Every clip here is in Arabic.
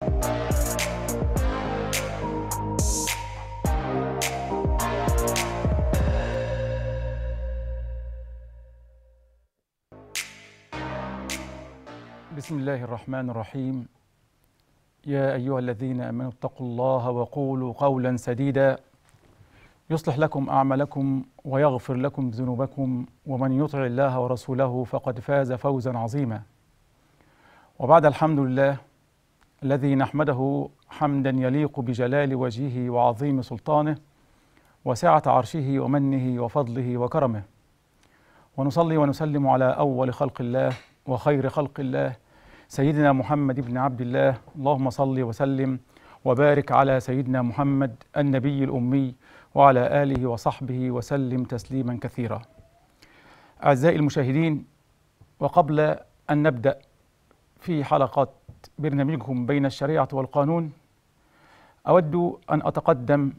بسم الله الرحمن الرحيم يا أيها الذين آمنوا اتقوا الله وقولوا قولا سديدا يصلح لكم أعمالكم ويغفر لكم ذنوبكم ومن يطع الله ورسوله فقد فاز فوزا عظيما وبعد الحمد لله الذي نحمده حمدا يليق بجلال وجهه وعظيم سلطانه وسعة عرشه ومنه وفضله وكرمه ونصلي ونسلم على أول خلق الله وخير خلق الله سيدنا محمد بن عبد الله اللهم صل وسلم وبارك على سيدنا محمد النبي الأمي وعلى آله وصحبه وسلم تسليما كثيرا أعزائي المشاهدين وقبل أن نبدأ في حلقة برنامجكم بين الشريعة والقانون أود أن أتقدم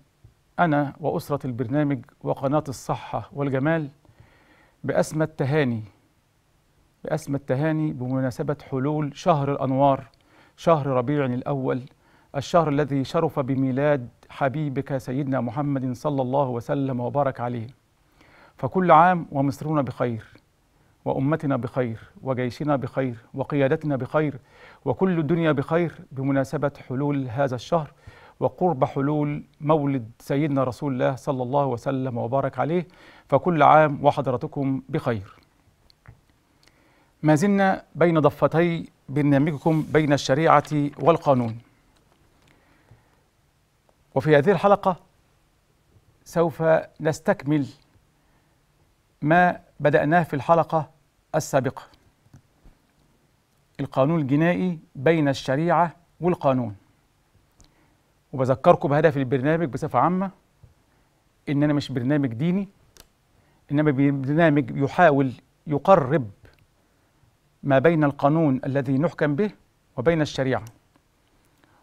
أنا وأسرة البرنامج وقناة الصحة والجمال بأسمى التهاني بأسمى التهاني بمناسبة حلول شهر الأنوار شهر ربيع الأول الشهر الذي شرف بميلاد حبيبك سيدنا محمد صلى الله وسلم وبارك عليه فكل عام ومصرنا بخير وأمتنا بخير وجيشنا بخير وقيادتنا بخير وكل الدنيا بخير بمناسبة حلول هذا الشهر وقرب حلول مولد سيدنا رسول الله صلى الله وسلم وبارك عليه فكل عام وحضراتكم بخير ما زلنا بين ضفتي برنامجكم بين الشريعة والقانون وفي هذه الحلقة سوف نستكمل ما بدأناه في الحلقة السابقة القانون الجنائي بين الشريعة والقانون وبذكركم بهدف البرنامج بصفة عامة إن أنا مش برنامج ديني إنما برنامج يحاول يقرب ما بين القانون الذي نحكم به وبين الشريعة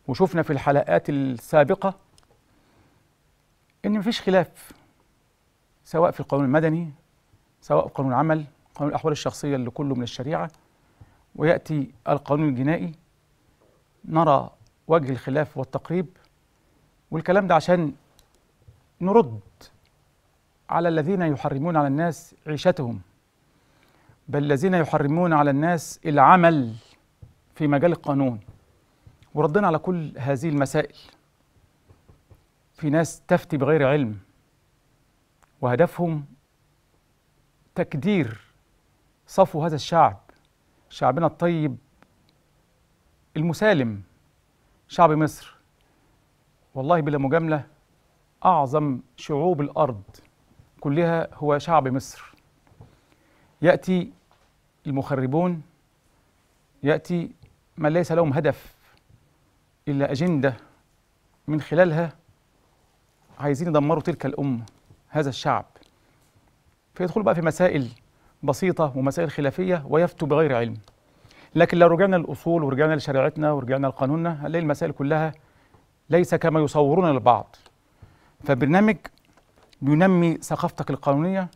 وشفنا في الحلقات السابقة إن مفيش خلاف سواء في القانون المدني سواء في قانون العمل قانون الأحوال الشخصية اللي كله من الشريعة ويأتي القانون الجنائي نرى وجه الخلاف والتقريب والكلام ده عشان نرد على الذين يحرمون على الناس عيشتهم بل الذين يحرمون على الناس العمل في مجال القانون وردنا على كل هذه المسائل في ناس تفتي بغير علم وهدفهم تكدير صفو هذا الشعب شعبنا الطيب المسالم شعب مصر والله بلا مجاملة أعظم شعوب الأرض كلها هو شعب مصر يأتي المخربون يأتي من ليس لهم هدف إلا أجندة من خلالها عايزين يدمروا تلك الأمة هذا الشعب فيدخلوا بقى في مسائل بسيطة ومسائل خلافية ويفتوا بغير علم لكن لو رجعنا للأصول ورجعنا لشريعتنا ورجعنا لقانوننا هنلاقي المسائل كلها ليس كما يصورون البعض فبرنامج بينمي ثقافتك القانونية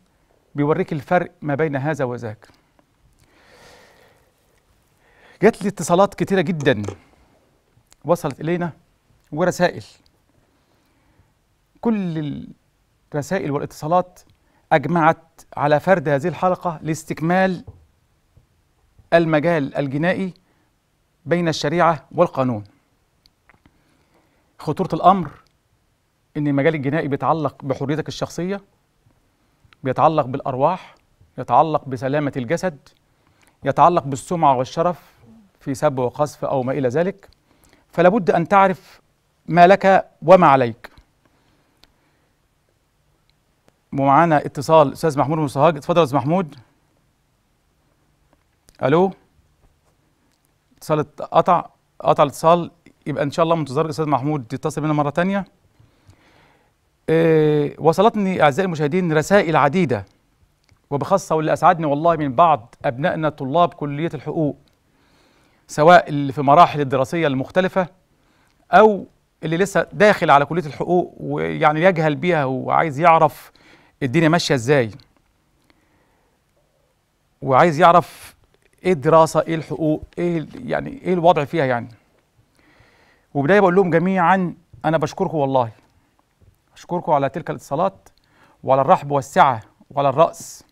بيوريك الفرق ما بين هذا وذاك جات لي اتصالات كتيرة جدا وصلت إلينا ورسائل كل الرسائل والاتصالات أجمعت على فرد هذه الحلقة لاستكمال المجال الجنائي بين الشريعة والقانون خطورة الأمر إن المجال الجنائي بيتعلق بحريتك الشخصية بيتعلق بالأرواح يتعلق بسلامة الجسد يتعلق بالسمعة والشرف في سب وقذف أو ما إلى ذلك فلابد أن تعرف ما لك وما عليك ومعانا اتصال استاذ محمود مصهاج اتفضل يا استاذ محمود الو اتصال قطع قطع الاتصال يبقى ان شاء الله منتظر استاذ محمود يتصل بنا مره ثانيه اه وصلتني اعزائي المشاهدين رسائل عديده وبخاصه واللي اسعدني والله من بعض ابنائنا طلاب كليه الحقوق سواء اللي في مراحل الدراسيه المختلفه او اللي لسه داخل على كليه الحقوق ويعني يجهل بيها وعايز يعرف الدنيا ماشيه ازاي وعايز يعرف ايه الدراسه ايه الحقوق ايه يعني ايه الوضع فيها يعني وبدايه بقول لهم جميعا انا بشكركم والله اشكركم على تلك الاتصالات وعلى الرحب والسعه وعلى الراس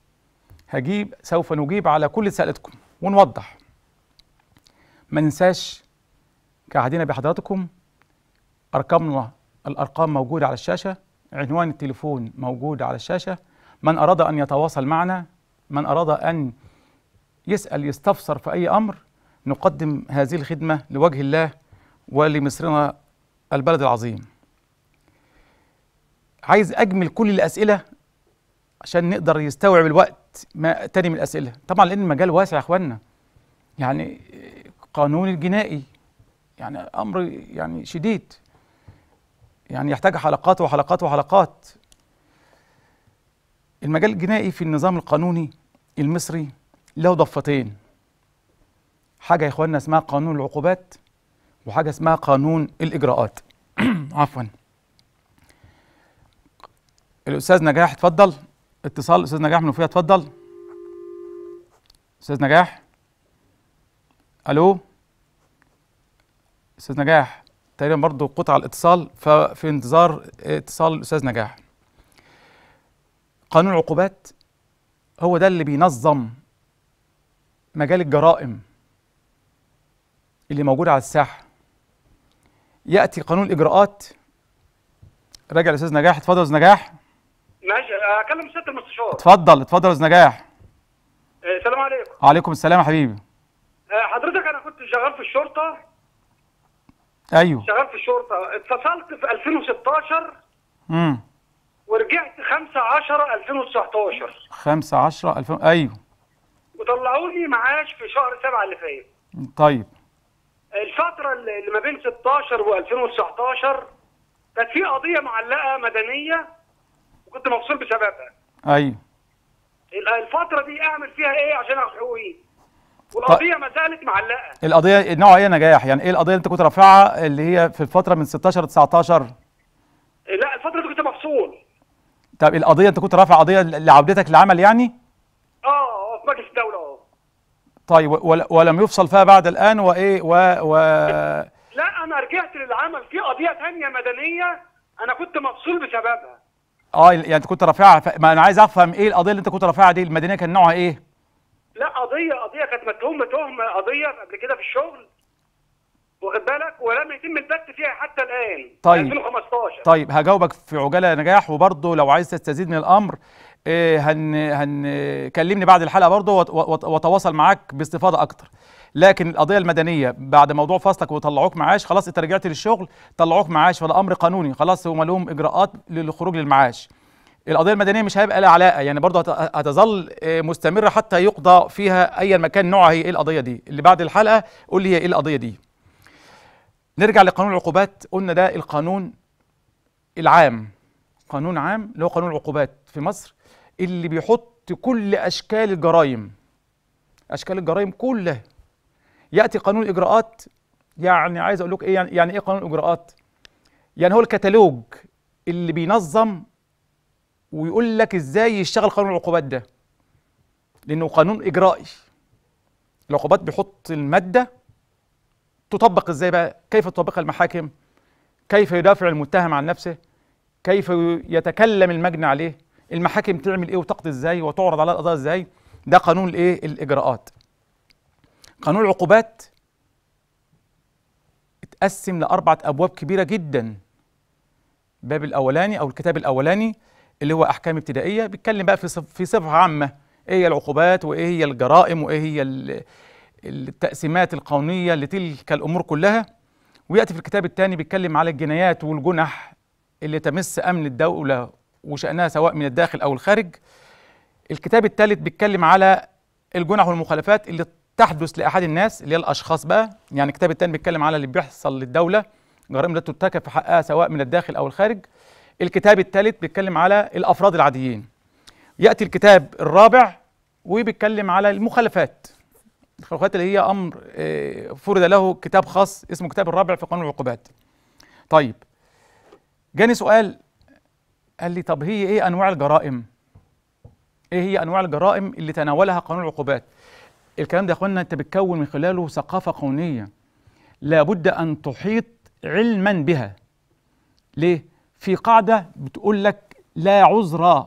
هجيب سوف نجيب على كل سألتكم ونوضح ما ننساش كعهدنا بحضراتكم ارقامنا الارقام موجوده على الشاشه عنوان التليفون موجود على الشاشة من أراد أن يتواصل معنا من أراد أن يسأل يستفسر في أي أمر نقدم هذه الخدمة لوجه الله ولمصرنا البلد العظيم عايز أجمل كل الأسئلة عشان نقدر يستوعب الوقت ما تاني من الأسئلة طبعا لأن المجال واسع يا أخوانا يعني قانون الجنائي يعني أمر يعني شديد يعني يحتاج حلقات وحلقات وحلقات المجال الجنائي في النظام القانوني المصري له ضفتين حاجة يا إخواننا اسمها قانون العقوبات وحاجة اسمها قانون الإجراءات عفوا الأستاذ نجاح اتفضل اتصال الأستاذ نجاح من وفية اتفضل أستاذ نجاح ألو أستاذ نجاح تقريبا برضه قطع الاتصال ففي انتظار اتصال الاستاذ نجاح قانون العقوبات هو ده اللي بينظم مجال الجرائم اللي موجوده على الساحه ياتي قانون الاجراءات راجع الاستاذ نجاح اتفضل استاذ نجاح ماشي اكلم سياده المستشار اتفضل اتفضل استاذ نجاح إيه، السلام عليكم وعليكم السلام يا حبيبي إيه، حضرتك انا كنت شغال في الشرطه ايوه شغال في الشرطه اتفصلت في 2016 امم ورجعت 5 10 2019 5 10 2000 ايوه وطلعوا لي معاش في شهر 7 اللي فات طيب الفتره اللي ما بين 16 و2019 كانت في قضيه معلقه مدنيه وكنت مفصول بسببها ايوه الفتره دي اعمل فيها ايه عشان اخد حقوقي طيب. والقضيه ما زالت معلقه القضيه نوع ايه نجاح يعني ايه القضيه اللي انت كنت رافعها اللي هي في الفتره من 16 ل 19 لا الفتره دي كنت مفصول طب القضيه انت كنت رافع قضيه لعودتك للعمل يعني اه في مجلس الدوله اه طيب ولم يفصل فيها بعد الان وايه و, و... لا انا رجعت للعمل في قضيه ثانيه مدنيه انا كنت مفصول بسببها اه يعني انت كنت رافعها ما انا عايز افهم ايه القضيه اللي انت كنت رافعها دي المدنيه كان نوعها ايه لا قضيه قضيه كانت متهمه تهمه قضيه قبل كده في الشغل واخد بالك ولم يتم البت فيها حتى الان طيب 2015 طيب هجاوبك في عجاله نجاح وبرضه لو عايز تستزيد من الامر آه، هن هن كلمني بعد الحلقه برضه واتواصل معاك باستفاضه اكتر لكن القضيه المدنيه بعد موضوع فصلك وطلعوك معاش خلاص انت رجعت للشغل طلعوك معاش فده امر قانوني خلاص هم لهم اجراءات للخروج للمعاش القضيه المدنيه مش هيبقى لها علاقه يعني برضه هتظل آه، مستمره حتى يقضى فيها ايا مكان نوعها هي ايه القضيه دي اللي بعد الحلقه قول لي هي ايه القضيه دي نرجع لقانون العقوبات قلنا ده القانون العام قانون عام اللي هو قانون العقوبات في مصر اللي بيحط كل اشكال الجرائم اشكال الجرائم كلها ياتي قانون الاجراءات يعني عايز اقول لك ايه يعني, يعني ايه قانون الاجراءات يعني هو الكتالوج اللي بينظم ويقول لك ازاي يشتغل قانون العقوبات ده لانه قانون اجرائي العقوبات بيحط الماده تطبق ازاي بقى كيف تطبقها المحاكم كيف يدافع المتهم عن نفسه كيف يتكلم المجني عليه المحاكم تعمل ايه وتقضي ازاي وتعرض على القضاء ازاي ده قانون الايه الاجراءات قانون العقوبات اتقسم لاربعه ابواب كبيره جدا الباب الاولاني او الكتاب الاولاني اللي هو احكام ابتدائيه بيتكلم بقى في في صفه عامه ايه هي العقوبات وايه هي الجرائم وايه هي التقسيمات القانونيه لتلك الامور كلها وياتي في الكتاب الثاني بيتكلم على الجنايات والجنح اللي تمس امن الدوله وشانها سواء من الداخل او الخارج الكتاب الثالث بيتكلم على الجنح والمخالفات اللي تحدث لاحد الناس اللي هي الاشخاص بقى يعني الكتاب الثاني بيتكلم على اللي بيحصل للدوله جرائم لا ترتكب في حقها سواء من الداخل او الخارج الكتاب الثالث بيتكلم على الافراد العاديين ياتي الكتاب الرابع وبيتكلم على المخالفات المخالفات اللي هي امر آه، فرد له كتاب خاص اسمه كتاب الرابع في قانون العقوبات طيب جاني سؤال قال لي طب هي ايه انواع الجرائم ايه هي انواع الجرائم اللي تناولها قانون العقوبات الكلام ده يا اخوانا انت بتكون من خلاله ثقافه قانونيه لابد ان تحيط علما بها ليه في قاعدة بتقول لك لا عذر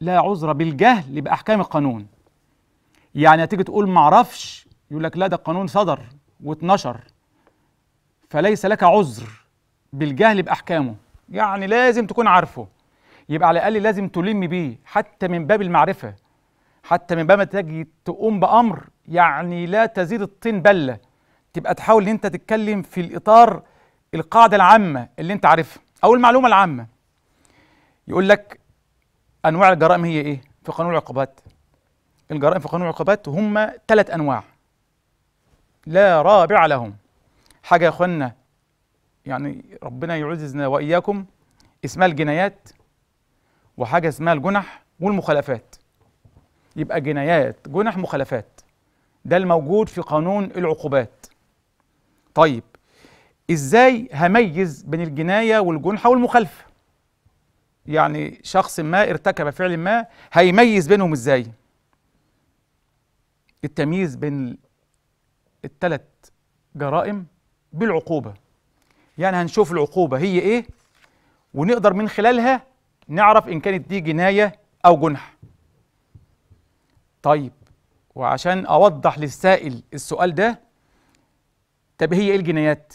لا عذر بالجهل بأحكام القانون يعني هتيجي تقول معرفش يقول لك لا ده القانون صدر واتنشر فليس لك عذر بالجهل بأحكامه يعني لازم تكون عارفه يبقى على الأقل لازم تلم بيه حتى من باب المعرفة حتى من باب ما تجي تقوم بأمر يعني لا تزيد الطين بلة تبقى تحاول ان انت تتكلم في الإطار القاعدة العامة اللي انت عارفها او المعلومه العامه يقول لك انواع الجرائم هي ايه في قانون العقوبات الجرائم في قانون العقوبات هم ثلاث انواع لا رابع لهم حاجه يا اخوانا يعني ربنا يعزنا واياكم اسمها الجنايات وحاجه اسمها الجنح والمخالفات يبقى جنايات جنح مخالفات ده الموجود في قانون العقوبات طيب ازاي هميز بين الجنايه والجنحه والمخالفه يعني شخص ما ارتكب فعل ما هيميز بينهم ازاي التمييز بين الثلاث جرائم بالعقوبه يعني هنشوف العقوبه هي ايه ونقدر من خلالها نعرف ان كانت دي جنايه او جنح طيب وعشان اوضح للسائل السؤال ده طب هي ايه الجنايات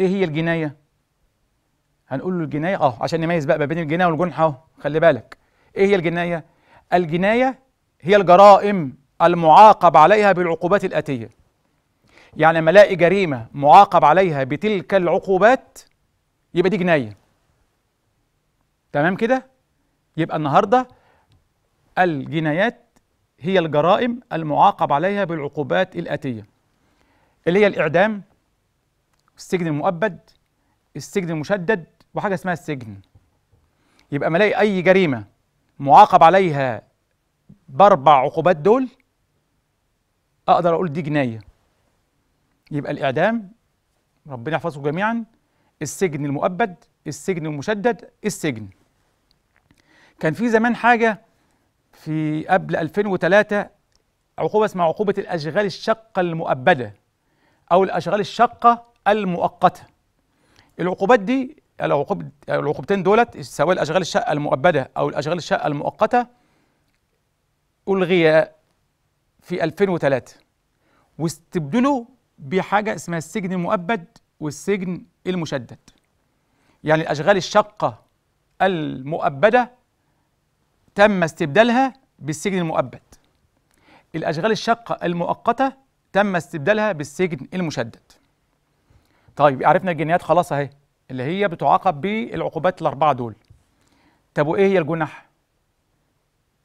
ايه هي الجنايه هنقول له الجنايه اه عشان نميز بقى ما بين الجنايه والجنح اهو خلي بالك ايه هي الجنايه الجنايه هي الجرائم المعاقب عليها بالعقوبات الاتيه يعني لما الاقي جريمه معاقب عليها بتلك العقوبات يبقى دي جنايه تمام كده يبقى النهارده الجنايات هي الجرائم المعاقب عليها بالعقوبات الاتيه اللي هي الاعدام السجن المؤبد السجن المشدد وحاجه اسمها السجن يبقى ما الاقي اي جريمه معاقب عليها باربع عقوبات دول اقدر اقول دي جنايه يبقى الاعدام ربنا يحفظكم جميعا السجن المؤبد السجن المشدد السجن كان في زمان حاجه في قبل 2003 عقوبه اسمها عقوبه الاشغال الشقه المؤبده او الاشغال الشقه المؤقته العقوبات دي العقوب العقوبتين دولت سواء الاشغال الشقه المؤبده او الاشغال الشقه المؤقته الغي في 2003 واستبدلوا بحاجه اسمها السجن المؤبد والسجن المشدد يعني الاشغال الشقه المؤبده تم استبدالها بالسجن المؤبد الاشغال الشقه المؤقته تم استبدالها بالسجن المشدد طيب عرفنا الجنيات خلاص اهي اللي هي بتعاقب بالعقوبات الاربعه دول طب وايه هي الجنح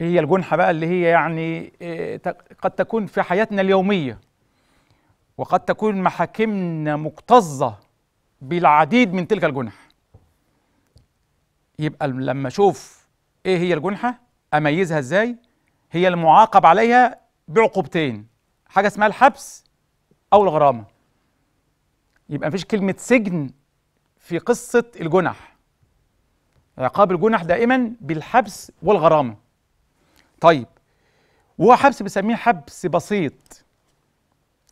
ايه هي الجنحه بقى اللي هي يعني إيه قد تكون في حياتنا اليوميه وقد تكون محاكمنا مكتظه بالعديد من تلك الجنح يبقى لما اشوف ايه هي الجنحه اميزها ازاي هي المعاقب عليها بعقوبتين حاجه اسمها الحبس او الغرامه يبقى مفيش كلمة سجن في قصة الجنح عقاب الجنح دائما بالحبس والغرامة طيب وهو حبس بنسميه حبس بسيط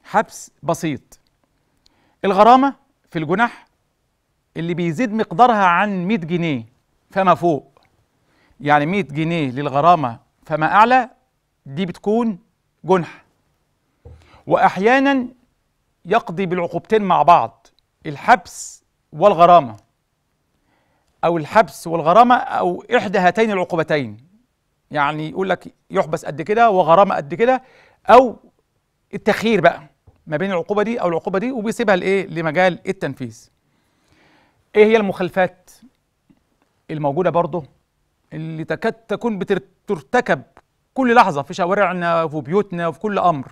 حبس بسيط الغرامة في الجنح اللي بيزيد مقدارها عن 100 جنيه فما فوق يعني 100 جنيه للغرامة فما أعلى دي بتكون جنح وأحيانا يقضي بالعقوبتين مع بعض الحبس والغرامة أو الحبس والغرامة أو إحدى هاتين العقوبتين يعني يقول لك يحبس قد كده وغرامة قد كده أو التخيير بقى ما بين العقوبة دي أو العقوبة دي وبيسيبها لإيه لمجال التنفيذ إيه هي المخالفات الموجودة برضه اللي تكاد تكون بترتكب كل لحظة في شوارعنا وفي بيوتنا وفي كل أمر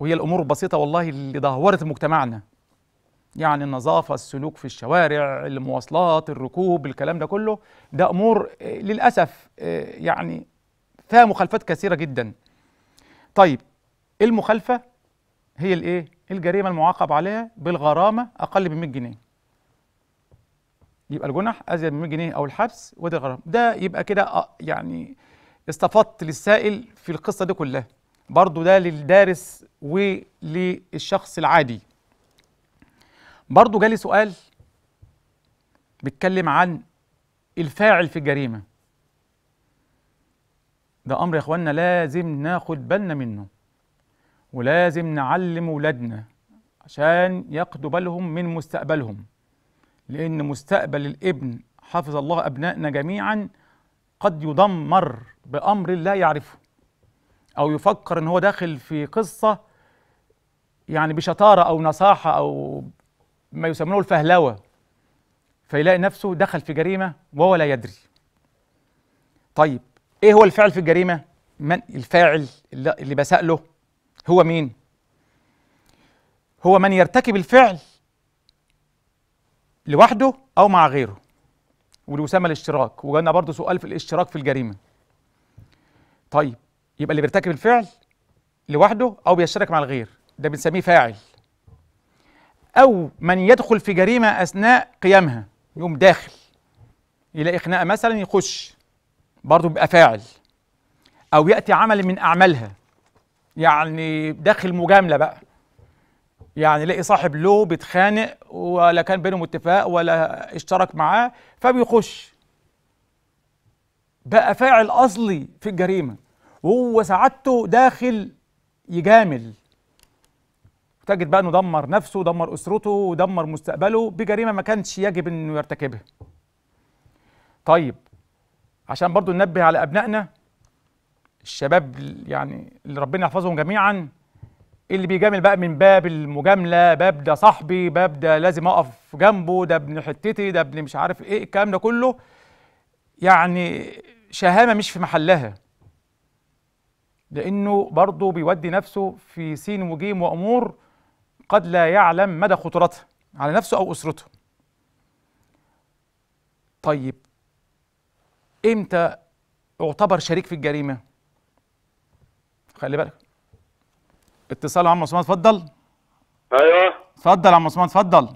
وهي الامور البسيطه والله اللي دهورت مجتمعنا يعني النظافه السلوك في الشوارع المواصلات الركوب الكلام ده كله ده امور آه، للاسف آه، يعني فيها مخالفات كثيره جدا طيب المخالفه هي الايه الجريمه المعاقب عليها بالغرامه اقل من 100 جنيه يبقى الجنح ازيد من 100 جنيه او الحبس ودي الغرامه ده يبقى كده آه، يعني استفدت للسائل في القصه دي كلها برضو ده للدارس وللشخص العادي برضو جالي سؤال بيتكلم عن الفاعل في الجريمة ده أمر يا إخوانا لازم ناخد بالنا منه ولازم نعلم ولادنا عشان ياخدوا بالهم من مستقبلهم لأن مستقبل الابن حفظ الله أبنائنا جميعا قد يدمر بأمر لا يعرفه او يفكر ان هو داخل في قصه يعني بشطاره او نصاحه او ما يسمونه الفهلوه فيلاقي نفسه دخل في جريمه وهو لا يدري طيب ايه هو الفعل في الجريمه من الفاعل اللي بساله هو مين هو من يرتكب الفعل لوحده او مع غيره والوسامه الاشتراك وجالنا برضه سؤال في الاشتراك في الجريمه طيب يبقى اللي بيرتكب الفعل لوحده او بيشترك مع الغير ده بنسميه فاعل او من يدخل في جريمه اثناء قيامها يقوم داخل يلاقي خناقه مثلا يخش برضه بيبقى فاعل او ياتي عمل من اعمالها يعني داخل مجامله بقى يعني يلاقي صاحب له بيتخانق ولا كان بينهم اتفاق ولا اشترك معاه فبيخش بقى فاعل اصلي في الجريمه وهو سعادته داخل يجامل تجد بقى انه دمر نفسه ودمر اسرته ودمر مستقبله بجريمه ما كانش يجب انه يرتكبها طيب عشان برضو ننبه على ابنائنا الشباب يعني اللي ربنا يحفظهم جميعا اللي بيجامل بقى من باب المجامله باب ده صاحبي باب ده لازم اقف جنبه ده ابن حتتي ده ابن مش عارف ايه الكلام ده كله يعني شهامه مش في محلها لأنه برضه بيودي نفسه في سين وجيم وأمور قد لا يعلم مدى خطورتها على نفسه أو أسرته طيب إمتى اعتبر شريك في الجريمة خلي بالك اتصال عم عثمان اتفضل ايوه اتفضل عم عثمان اتفضل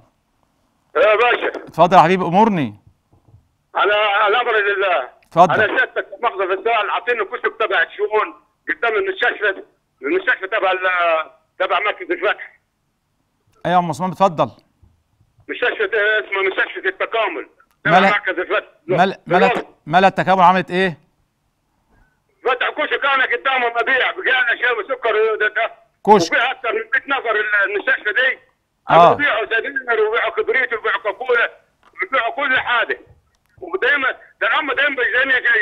ايه يا باشا اتفضل يا حبيبي امورني على الامر لله اتفضل انا شفتك في محظر في السؤال عاطيني كتب تبع الشؤون قدام المستشفى المستشفى تبع تبع مركز الفتح ايوه عم عثمان اتفضل مستشفى اسمه مستشفى التكامل تبع مركز الفتح مل... ملت التكامل عملت ايه؟ فتح كشك كان قدامهم مبيع بقينا شاي وسكر كشك وفيها اكثر من 100 نفر المستشفى دي اه بيبيعوا سجاير وبيبيعوا كبريت وبيبيعوا كابوله وبيبيعوا كل حاجه ودايما دايما دايما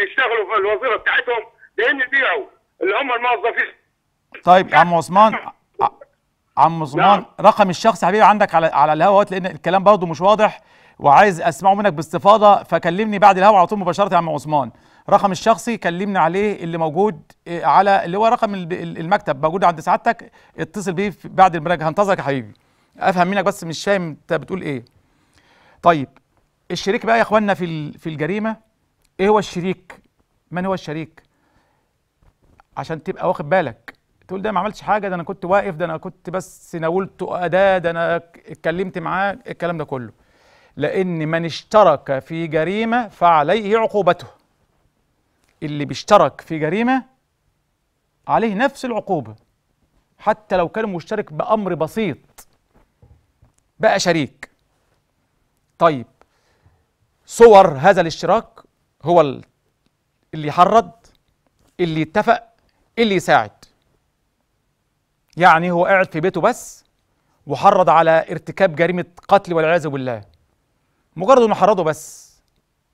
يشتغلوا في الوظيفه بتاعتهم لان يبيعوا اللي هم الموظفين طيب يا عم عثمان عم عثمان نعم. رقم الشخص حبيبي عندك على على الهواء لان الكلام برضه مش واضح وعايز اسمعه منك باستفاضه فكلمني بعد الهواء على طول مباشره يا عم عثمان رقم الشخصي كلمني عليه اللي موجود آه، على اللي هو رقم المكتب موجود عند سعادتك اتصل بيه بعد المراجعه هنتظرك يا حبيبي افهم منك بس مش فاهم انت بتقول ايه طيب الشريك بقى يا اخواننا في في الجريمه ايه هو الشريك من هو الشريك عشان تبقى واخد بالك تقول ده ما عملتش حاجه ده انا كنت واقف ده انا كنت بس ناولته اداه ده انا اتكلمت معاه الكلام ده كله لان من اشترك في جريمه فعليه عقوبته اللي بيشترك في جريمه عليه نفس العقوبه حتى لو كان مشترك بامر بسيط بقى شريك طيب صور هذا الاشتراك هو اللي حرض اللي اتفق ايه اللي يساعد يعني هو قاعد في بيته بس وحرض على ارتكاب جريمه قتل والعياذ بالله مجرد انه حرضه بس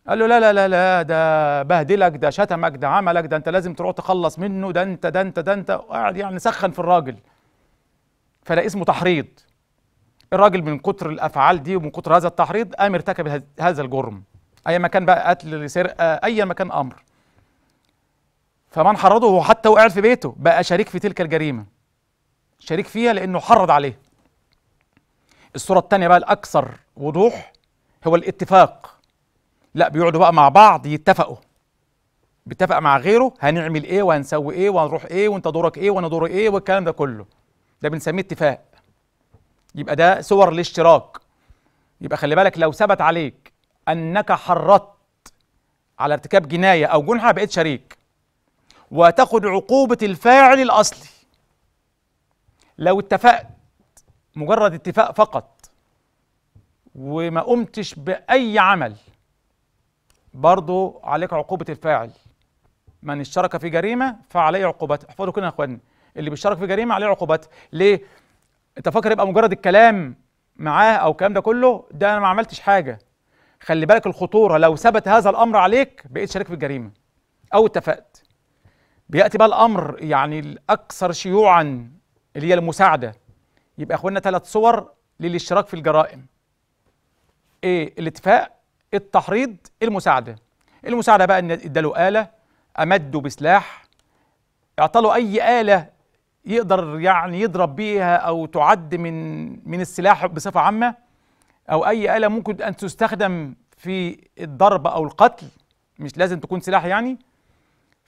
قال له لا لا لا لا ده بهدلك ده شتمك ده عملك ده انت لازم تروح تخلص منه ده انت ده انت ده انت قاعد يعني سخن في الراجل فده اسمه تحريض الراجل من كتر الافعال دي ومن كتر هذا التحريض قام ارتكب هذا الجرم اي مكان بقى قتل سرقه اي مكان امر فمن حرضه حتى وقعد في بيته بقى شريك في تلك الجريمة شريك فيها لأنه حرض عليه الصورة الثانية بقى الأكثر وضوح هو الاتفاق لا بيقعدوا بقى مع بعض يتفقوا بيتفق مع غيره هنعمل ايه وهنسوي ايه وهنروح ايه وانت دورك ايه وانا دوري ايه والكلام ده كله ده بنسميه اتفاق يبقى ده صور الاشتراك يبقى خلي بالك لو ثبت عليك انك حرضت على ارتكاب جنايه او جنحه بقيت شريك وتاخد عقوبة الفاعل الأصلي لو اتفقت مجرد اتفاق فقط وما قمتش بأي عمل برضه عليك عقوبة الفاعل من اشترك في جريمة فعليه عقوبته احفظوا كده يا اخواني اللي بيشترك في جريمة عليه عقوبته ليه؟ انت فاكر يبقى مجرد الكلام معاه او الكلام ده كله ده انا ما عملتش حاجة خلي بالك الخطورة لو ثبت هذا الأمر عليك بقيت شريك في الجريمة أو اتفقت بياتي بقى الامر يعني الاكثر شيوعا اللي هي المساعده يبقى اخوانا ثلاث صور للاشتراك في الجرائم ايه الاتفاق التحريض المساعده المساعده بقى ان اداله اله امده بسلاح اعطاله اي اله يقدر يعني يضرب بيها او تعد من من السلاح بصفه عامه او اي اله ممكن ان تستخدم في الضرب او القتل مش لازم تكون سلاح يعني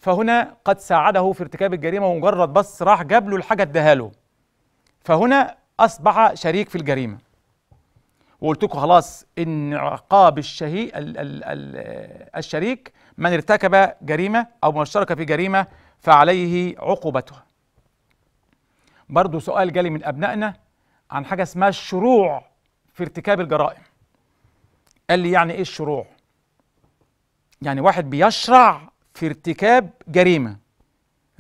فهنا قد ساعده في ارتكاب الجريمة ومجرد بس راح جاب له الحاجة اداها له فهنا أصبح شريك في الجريمة وقلت لكم خلاص إن عقاب الشهي ال ال ال الشريك من ارتكب جريمة أو من اشترك في جريمة فعليه عقوبتها برضو سؤال جالي من أبنائنا عن حاجة اسمها الشروع في ارتكاب الجرائم قال لي يعني إيه الشروع؟ يعني واحد بيشرع في ارتكاب جريمة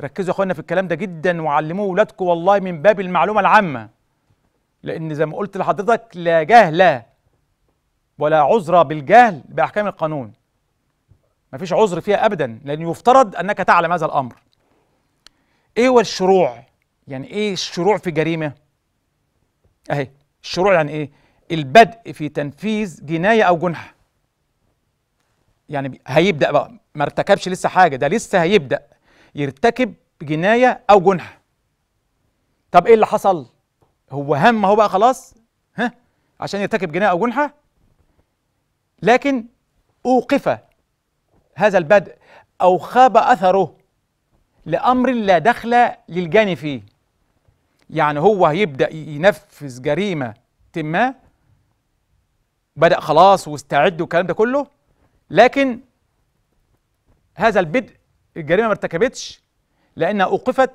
ركزوا يا اخوانا في الكلام ده جدا وعلموه ولادكم والله من باب المعلومة العامة لأن زي ما قلت لحضرتك لا جهل ولا عذر بالجهل بأحكام القانون ما فيش عذر فيها أبدا لأن يفترض أنك تعلم هذا الأمر إيه هو الشروع؟ يعني إيه الشروع في جريمة؟ أهي الشروع يعني إيه؟ البدء في تنفيذ جناية أو جنحة يعني هيبدا بقى ما ارتكبش لسه حاجه ده لسه هيبدا يرتكب جنايه او جنح طب ايه اللي حصل هو هم اهو بقى خلاص ها عشان يرتكب جنايه او جنحه لكن اوقف هذا البدء او خاب اثره لامر لا دخل للجاني فيه يعني هو هيبدا ينفذ جريمه ما بدأ خلاص واستعد والكلام ده كله لكن هذا البدء الجريمة ما ارتكبتش لأنها أوقفت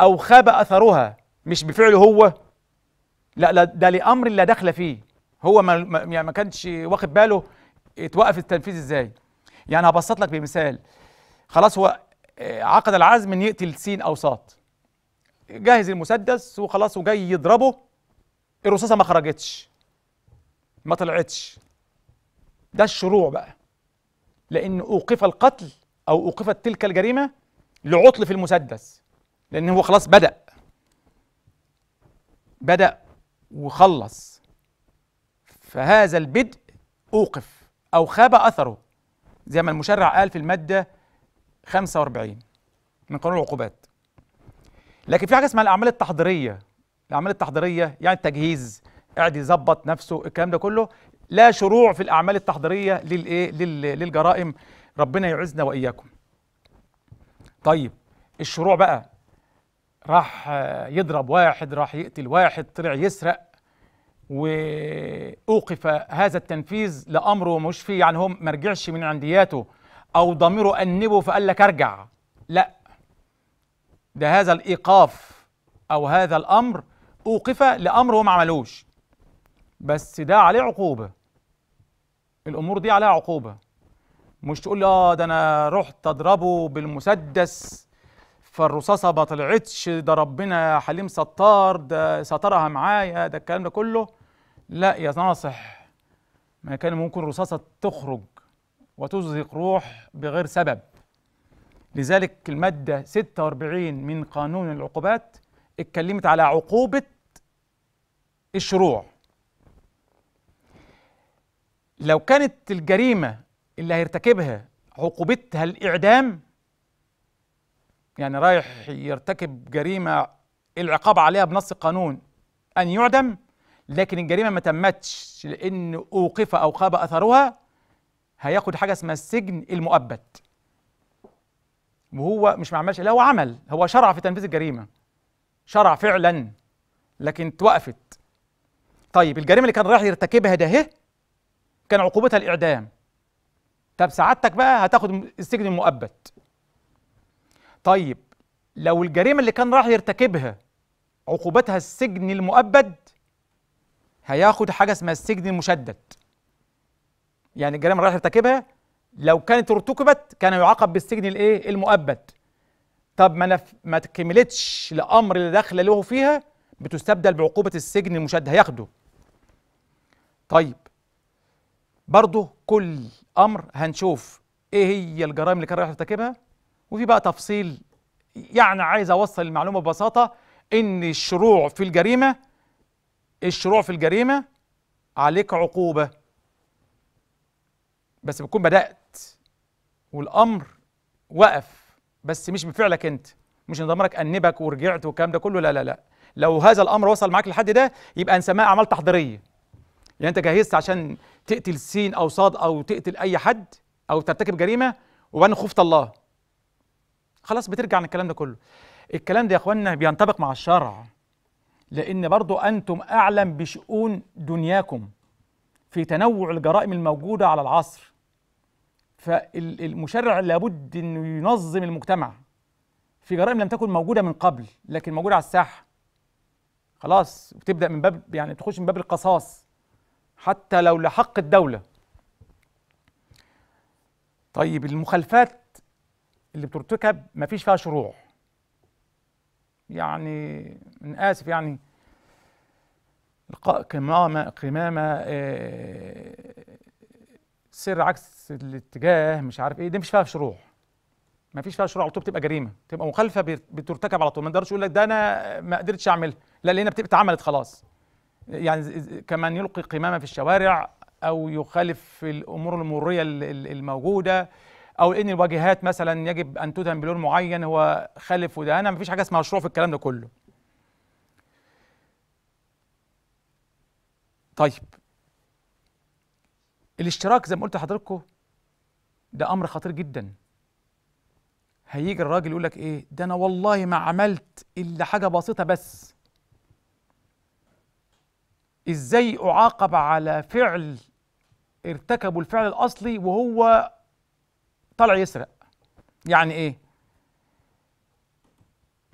أو خاب أثرها مش بفعله هو لا, لا ده لأمر لا دخل فيه هو ما, يعني ما كانش واخد باله اتوقف التنفيذ إزاي يعني هبسط لك بمثال خلاص هو آه، عقد العزم ان يقتل سين او صاد جاهز المسدس وخلاص وجاي يضربه الرصاصه ما خرجتش ما طلعتش ده الشروع بقى لأن أوقف القتل أو أوقفت تلك الجريمة لعطل في المسدس لأن هو خلاص بدأ بدأ وخلص فهذا البدء أوقف أو خاب أثره زي ما المشرع قال في المادة 45 من قانون العقوبات لكن في حاجة اسمها الأعمال التحضيرية الأعمال التحضيرية يعني التجهيز قاعد يظبط نفسه الكلام ده كله لا شروع في الأعمال التحضيرية للإيه؟ للجرائم ربنا يعزنا وإياكم طيب الشروع بقى راح يضرب واحد راح يقتل واحد طلع يسرق واوقف هذا التنفيذ لامره مش فيه يعني هو ما رجعش من عندياته او ضميره انبه فقال لك ارجع لا ده هذا الايقاف او هذا الامر اوقف لامر ما عملوش بس ده عليه عقوبه الامور دي عليها عقوبه مش تقول اه ده انا رحت اضربه بالمسدس فالرصاصه ما طلعتش ده ربنا حليم ستار ده سترها معايا ده الكلام ده كله لا يا ناصح ما كان ممكن رصاصه تخرج وتزهق روح بغير سبب لذلك الماده 46 من قانون العقوبات اتكلمت على عقوبه الشروع لو كانت الجريمة اللي هيرتكبها عقوبتها الإعدام يعني رايح يرتكب جريمة العقاب عليها بنص القانون أن يعدم لكن الجريمة ما تمتش لأن أوقف أو خاب أثرها هياخد حاجة اسمها السجن المؤبد وهو مش ما عملش لا هو عمل هو شرع في تنفيذ الجريمة شرع فعلا لكن توقفت طيب الجريمة اللي كان رايح يرتكبها ده كان عقوبتها الإعدام طب سعادتك بقى هتاخد السجن المؤبد طيب لو الجريمة اللي كان راح يرتكبها عقوبتها السجن المؤبد هياخد حاجة اسمها السجن المشدد يعني الجريمة اللي راح يرتكبها لو كانت ارتكبت كان يعاقب بالسجن الايه المؤبد طب ما نف... ما تكملتش الامر اللي داخله له فيها بتستبدل بعقوبه السجن المشدد هياخده طيب برضه كل امر هنشوف ايه هي الجرائم اللي كان رايح يرتكبها وفي بقى تفصيل يعني عايز اوصل المعلومه ببساطه ان الشروع في الجريمه الشروع في الجريمه عليك عقوبه بس بتكون بدات والامر وقف بس مش بفعلك انت مش ان ضميرك انبك ورجعت والكلام ده كله لا لا لا لو هذا الامر وصل معاك لحد ده يبقى نسميها اعمال تحضيريه يعني انت جهزت عشان تقتل سين او صاد او تقتل اي حد او ترتكب جريمه وبعدين خفت الله خلاص بترجع عن الكلام ده كله الكلام ده يا اخوانا بينطبق مع الشرع لان برضو انتم اعلم بشؤون دنياكم في تنوع الجرائم الموجوده على العصر فالمشرع لابد انه ينظم المجتمع في جرائم لم تكن موجوده من قبل لكن موجوده على الساحه خلاص بتبدا من باب يعني تخش من باب القصاص حتى لو لحق الدولة طيب المخالفات اللي بترتكب ما فيش فيها شروع يعني من آسف يعني القاء قمامة قمامة آه، سر عكس الاتجاه مش عارف ايه دي مش فيها شروع ما فيش فيها شروع على طول بتبقى جريمه تبقى مخالفه بترتكب على طول ما نقدرش اقول لك ده انا ما قدرتش اعملها لا لان بتبقى اتعملت خلاص يعني كمن يلقي قمامة في الشوارع أو يخالف الأمور المرية الموجودة أو إن الواجهات مثلا يجب أن تدهن بلون معين هو خالف وده أنا مفيش حاجة اسمها مشروع في الكلام ده كله طيب الاشتراك زي ما قلت لحضراتكم ده امر خطير جدا هيجي الراجل يقول لك ايه ده انا والله ما عملت الا حاجه بسيطه بس ازاي اعاقب على فعل ارتكبوا الفعل الاصلي وهو طلع يسرق يعني ايه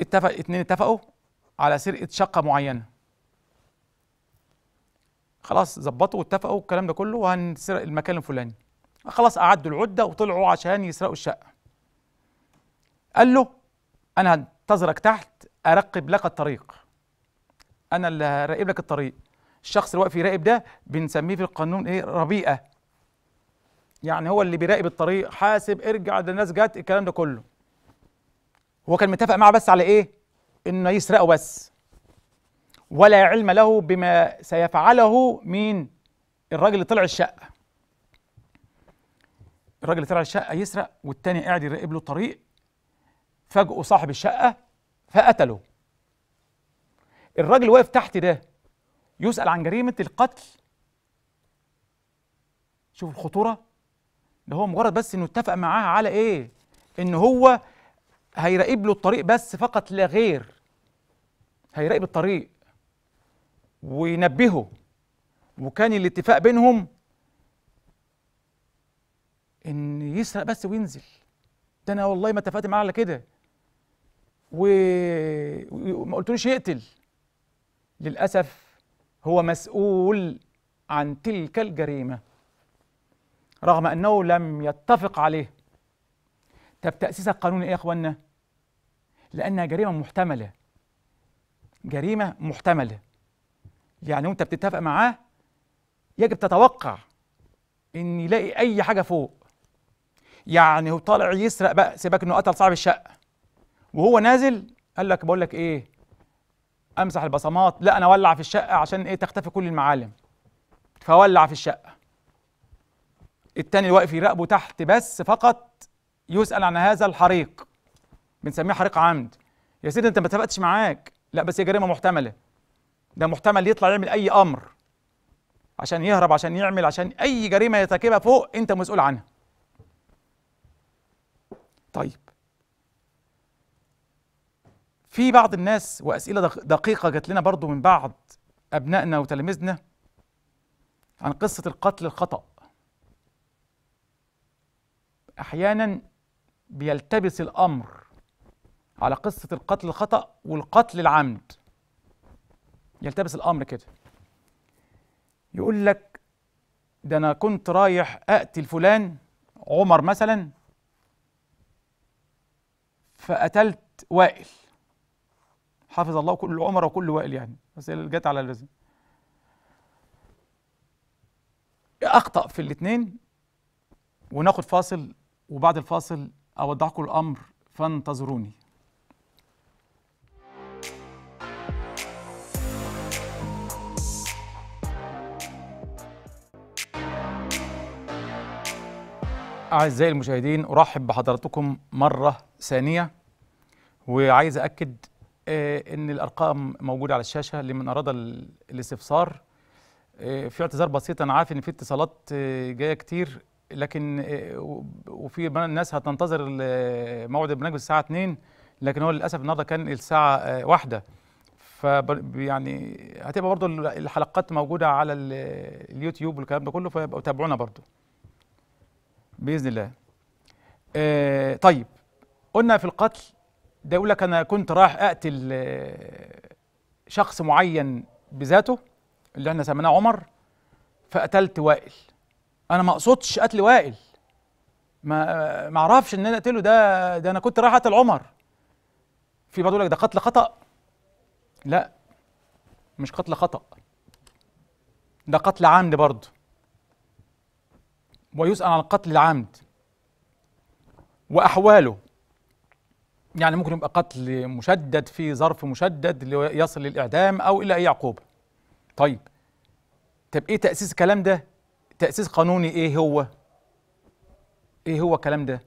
اتفق اتنين اتفقوا على سرقه شقه معينه خلاص ظبطوا واتفقوا الكلام ده كله وهنسرق المكان الفلاني خلاص اعدوا العده وطلعوا عشان يسرقوا الشقه قال له انا هنتظرك تحت ارقب لك الطريق انا اللي هراقب لك الطريق الشخص اللي واقف يراقب ده بنسميه في القانون ايه ربيئه يعني هو اللي بيراقب الطريق حاسب ارجع ده الناس جت الكلام ده كله هو كان متفق معاه بس على ايه انه يسرقه بس ولا علم له بما سيفعله مين الراجل اللي طلع الشقه الراجل اللي طلع الشقه يسرق والتاني قاعد يراقب له الطريق فاجئه صاحب الشقه فقتله الراجل واقف تحت ده يسأل عن جريمة القتل شوف الخطورة ده هو مجرد بس انه اتفق معاها على ايه ان هو هيراقب له الطريق بس فقط لا غير هيراقب الطريق وينبهه وكان الاتفاق بينهم ان يسرق بس وينزل ده انا والله ما اتفقت معاه على كده وما قلتلوش يقتل للاسف هو مسؤول عن تلك الجريمه رغم انه لم يتفق عليه طب تاسيس القانون ايه يا اخوانا لانها جريمه محتمله جريمه محتمله يعني وانت بتتفق معاه يجب تتوقع ان يلاقي اي حاجه فوق يعني هو طالع يسرق بقى سيبك انه قتل صاحب الشقه وهو نازل قال لك بقول لك ايه امسح البصمات لا انا اولع في الشقه عشان ايه تختفي كل المعالم فولع في الشقه التاني اللي واقف يراقبه تحت بس فقط يسال عن هذا الحريق بنسميه حريق عمد يا سيدي انت ما اتفقتش معاك لا بس هي جريمه محتمله ده محتمل يطلع يعمل اي امر عشان يهرب عشان يعمل عشان اي جريمه يرتكبها فوق انت مسؤول عنها طيب في بعض الناس واسئله دقيقه جات لنا برضو من بعض ابنائنا وتلاميذنا عن قصه القتل الخطا احيانا بيلتبس الامر على قصه القتل الخطا والقتل العمد يلتبس الامر كده يقول لك ده انا كنت رايح اقتل فلان عمر مثلا فقتلت وائل حفظ الله كل عمر وكل وائل يعني بس اللي جت على الرزق أخطأ في الاثنين وناخد فاصل وبعد الفاصل أودعكم الأمر فانتظروني أعزائي المشاهدين أرحب بحضراتكم مرة ثانية وعايز أكد آه، ان الارقام موجوده على الشاشه لمن اراد الاستفسار آه، في اعتذار بسيط انا عارف ان في اتصالات آه، جايه كتير لكن وفي الناس هتنتظر موعد البرنامج الساعه 2 لكن هو للاسف النهارده كان الساعه واحدة ف يعني هتبقى برضو الحلقات موجوده على اليوتيوب والكلام ده كله فيبقوا تابعونا برضو باذن الله طيب قلنا في القتل ده يقول لك انا كنت رايح اقتل آه، شخص معين بذاته اللي احنا سميناه عمر فقتلت وائل انا ما اقصدش قتل وائل ما آه، ما اعرفش ان انا اقتله ده ده انا كنت رايح اقتل عمر في بعض يقول لك ده قتل خطا لا مش قتل خطا ده قتل عمد برضه ويسأل عن القتل العمد وأحواله يعني ممكن يبقى قتل مشدد في ظرف مشدد ليصل للإعدام أو إلى أي عقوبة طيب طب إيه تأسيس الكلام ده تأسيس قانوني إيه هو إيه هو الكلام ده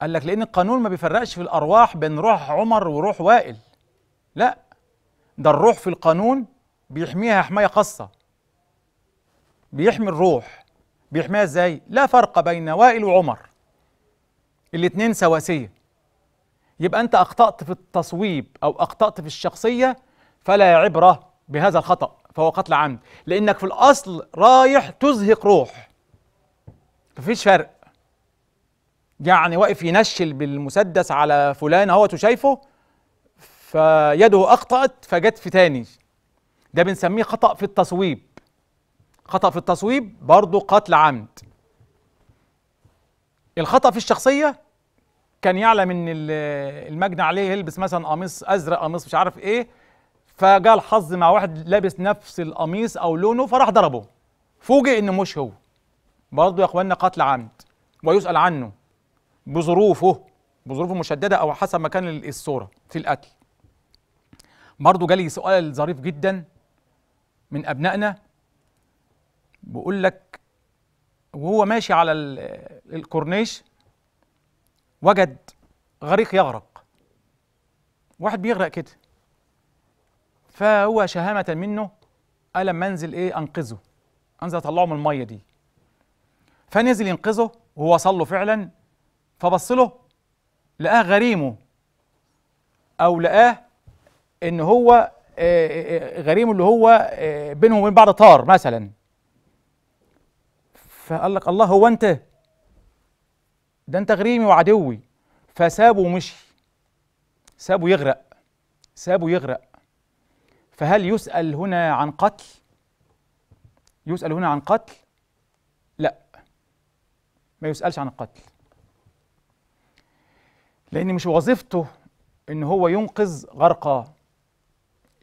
قال لك لأن القانون ما بيفرقش في الأرواح بين روح عمر وروح وائل لا ده الروح في القانون بيحميها حماية خاصة بيحمي الروح بيحميها ازاي؟ لا فرق بين وائل وعمر الاتنين سواسية يبقى أنت أخطأت في التصويب أو أخطأت في الشخصية فلا عبرة بهذا الخطأ فهو قتل عمد لأنك في الأصل رايح تزهق روح مفيش فرق يعني واقف ينشل بالمسدس على فلان هو شايفه فيده اخطات فجت في تاني ده بنسميه خطا في التصويب خطا في التصويب برضه قتل عمد الخطا في الشخصيه كان يعلم ان المجني عليه يلبس مثلا قميص ازرق قميص مش عارف ايه فجاء الحظ مع واحد لابس نفس القميص او لونه فراح ضربه فوجئ انه مش هو برضه يا اخواننا قتل عمد ويسال عنه بظروفه بظروفه مشدده او حسب مكان الصوره في القتل برضه جالي سؤال ظريف جدا من ابنائنا بيقول لك وهو ماشي على الكورنيش وجد غريق يغرق واحد بيغرق كده فهو شهامة منه قال لما انزل ايه انقذه انزل اطلعه من الميه دي فنزل ينقذه وهو صله فعلا فبص له لقاه غريمه او لقاه ان هو غريمه اللي هو بينه وبين بعض طار مثلا فقال لك الله هو انت ده انت غريمي وعدوي فسابه ومشي سابه يغرق سابه يغرق فهل يسأل هنا عن قتل يسأل هنا عن قتل لا ما يسألش عن القتل لأن مش وظيفته إن هو ينقذ غرقا